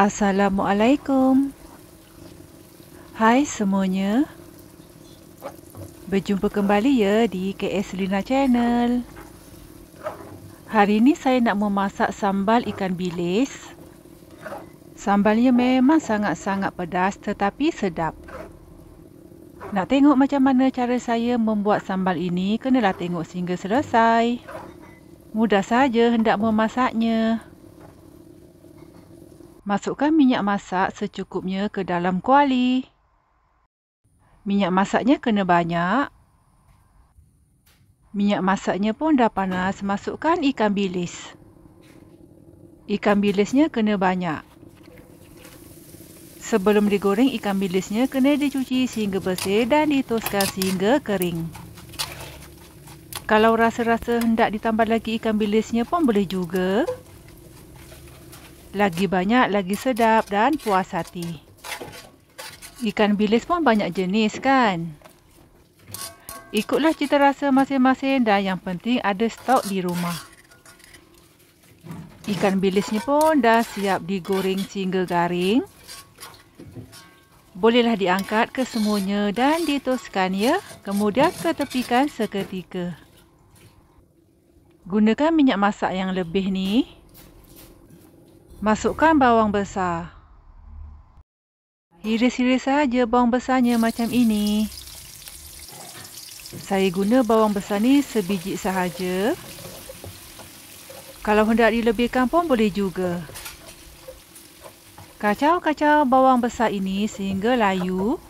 Assalamualaikum. Hai semuanya. Berjumpa kembali ya di KS Lina Channel. Hari ini saya nak memasak sambal ikan bilis. Sambalnya memang sangat-sangat pedas tetapi sedap. Nak tengok macam mana cara saya membuat sambal ini, kenalah tengok sehingga selesai. Mudah saja hendak memasaknya. Masukkan minyak masak secukupnya ke dalam kuali. Minyak masaknya kena banyak. Minyak masaknya pun dah panas, masukkan ikan bilis. Ikan bilisnya kena banyak. Sebelum digoreng, ikan bilisnya kena dicuci sehingga bersih dan dituskan sehingga kering. Kalau rasa-rasa hendak ditambah lagi ikan bilisnya pun boleh juga. Lagi banyak, lagi sedap dan puas hati. Ikan bilis pun banyak jenis kan? Ikutlah cita rasa masing-masing dan yang penting ada stok di rumah. Ikan bilisnya pun dah siap digoreng sehingga garing. Bolehlah diangkat ke semuanya dan ditoskan ya. Kemudian ketepikan seketika. Gunakan minyak masak yang lebih ni. Masukkan bawang besar. Iris-iris saja bawang besarnya macam ini. Saya guna bawang besar ni sebiji sahaja. Kalau hendak dilebihkan pun boleh juga. Kacau-kacau bawang besar ini sehingga layu.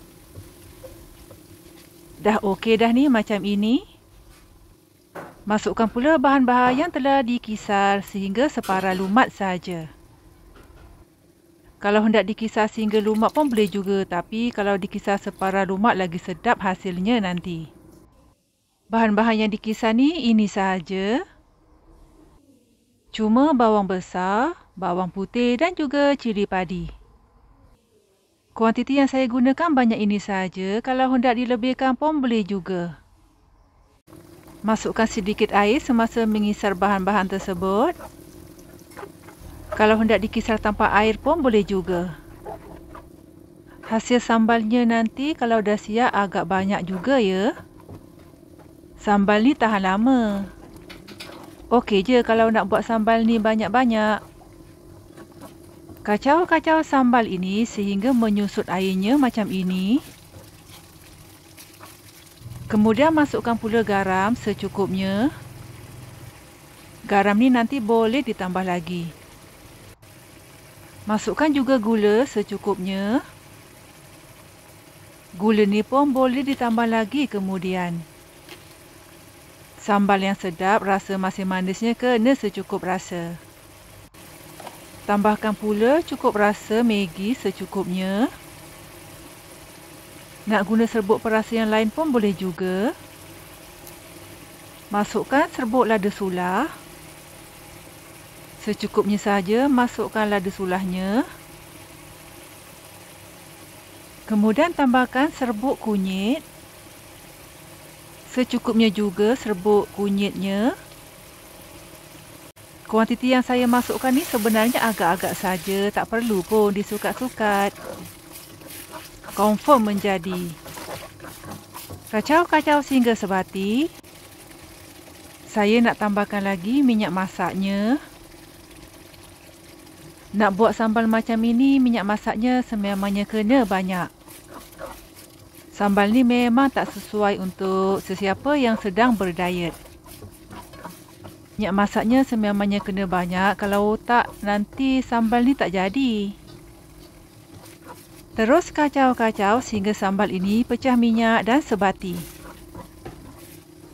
Dah okey dah ni macam ini. Masukkan pula bahan-bahan yang telah dikisar sehingga separa lumat saja. Kalau hendak dikisar single lumak pun boleh juga tapi kalau dikisar separa lumak lagi sedap hasilnya nanti. Bahan-bahan yang dikisar ni ini sahaja. Cuma bawang besar, bawang putih dan juga cili padi. Kuantiti yang saya gunakan banyak ini sahaja. Kalau hendak dilebihkan pun boleh juga. Masukkan sedikit air semasa mengisar bahan-bahan tersebut. Kalau hendak dikisar tanpa air pun boleh juga. Hasil sambalnya nanti kalau dah siap agak banyak juga ya. Sambal ni tahan lama. Okey je kalau nak buat sambal ni banyak-banyak. Kacau-kacau sambal ini sehingga menyusut airnya macam ini. Kemudian masukkan pula garam secukupnya. Garam ni nanti boleh ditambah lagi. Masukkan juga gula secukupnya. Gula ni pun boleh ditambah lagi kemudian. Sambal yang sedap, rasa masih manisnya kena secukup rasa. Tambahkan pula cukup rasa Maggi secukupnya. Nak guna serbuk perasa yang lain pun boleh juga. Masukkan serbuk lada sulah secukupnya saja masukkan lada sulahnya. Kemudian tambahkan serbuk kunyit. Secukupnya juga serbuk kunyitnya. Kuantiti yang saya masukkan ni sebenarnya agak-agak saja, tak perlu pun disukat-sukat. Confirm menjadi. Kacau-kacau sehingga sebati. Saya nak tambahkan lagi minyak masaknya. Nak buat sambal macam ini, minyak masaknya sememangnya kena banyak. Sambal ni memang tak sesuai untuk sesiapa yang sedang berdiet. Minyak masaknya sememangnya kena banyak, kalau tak nanti sambal ni tak jadi. Terus kacau-kacau sehingga sambal ini pecah minyak dan sebati.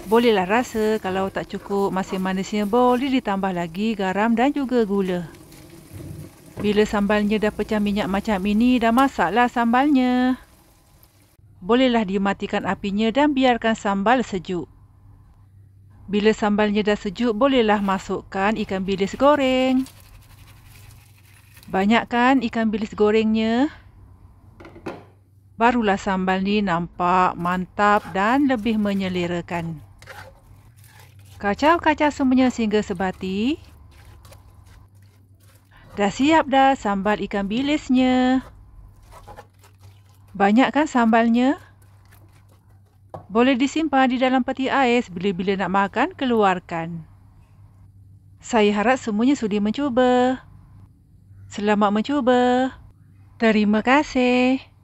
Bolehlah rasa kalau tak cukup masih manisnya boleh ditambah lagi garam dan juga gula. Bila sambalnya dah pecah minyak macam ini, dah masaklah sambalnya. Bolehlah dimatikan apinya dan biarkan sambal sejuk. Bila sambalnya dah sejuk, bolehlah masukkan ikan bilis goreng. Banyakkan ikan bilis gorengnya. Barulah sambal ni nampak mantap dan lebih menyelerakan. Kacau-kacau semuanya sehingga sebati. Dah siap dah sambal ikan bilisnya. Banyak kan sambalnya? Boleh disimpan di dalam peti ais bila-bila nak makan, keluarkan. Saya harap semuanya sudi mencuba. Selamat mencuba. Terima kasih.